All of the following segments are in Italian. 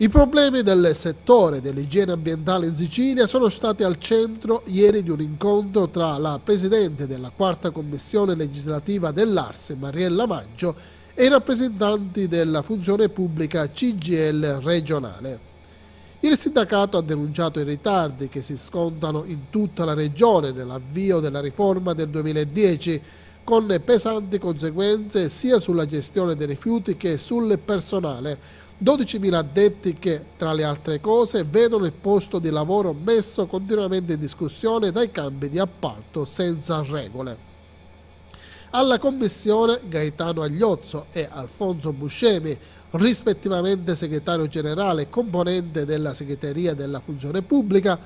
I problemi del settore dell'igiene ambientale in Sicilia sono stati al centro ieri di un incontro tra la Presidente della Quarta Commissione legislativa dell'Arse, Mariella Maggio, e i rappresentanti della funzione pubblica CGL regionale. Il sindacato ha denunciato i ritardi che si scontano in tutta la regione nell'avvio della riforma del 2010, con pesanti conseguenze sia sulla gestione dei rifiuti che sul personale, 12.000 addetti che, tra le altre cose, vedono il posto di lavoro messo continuamente in discussione dai cambi di appalto senza regole. Alla commissione Gaetano Agliozzo e Alfonso Buscemi, rispettivamente segretario generale e componente della segreteria della funzione pubblica,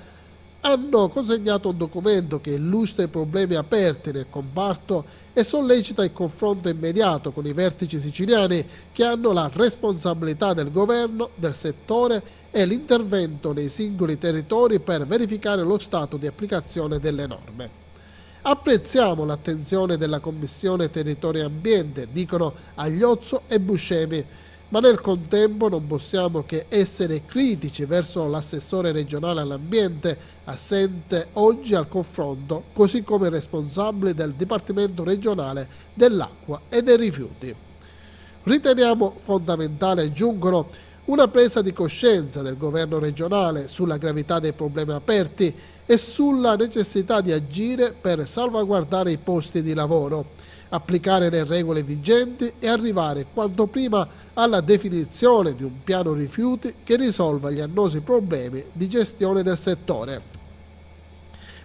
hanno consegnato un documento che illustra i problemi aperti nel comparto e sollecita il confronto immediato con i vertici siciliani che hanno la responsabilità del governo, del settore e l'intervento nei singoli territori per verificare lo stato di applicazione delle norme. Apprezziamo l'attenzione della Commissione Territorio e Ambiente, dicono Agliozzo e Buscemi, ma nel contempo non possiamo che essere critici verso l'assessore regionale all'ambiente, assente oggi al confronto, così come responsabile del Dipartimento regionale dell'acqua e dei rifiuti. Riteniamo fondamentale aggiungono una presa di coscienza del governo regionale sulla gravità dei problemi aperti e sulla necessità di agire per salvaguardare i posti di lavoro applicare le regole vigenti e arrivare quanto prima alla definizione di un piano rifiuti che risolva gli annosi problemi di gestione del settore.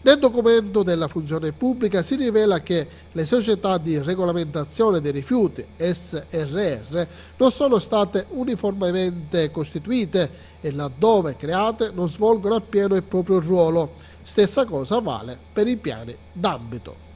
Nel documento della funzione pubblica si rivela che le società di regolamentazione dei rifiuti, SRR, non sono state uniformemente costituite e laddove create non svolgono appieno il proprio ruolo. Stessa cosa vale per i piani d'ambito.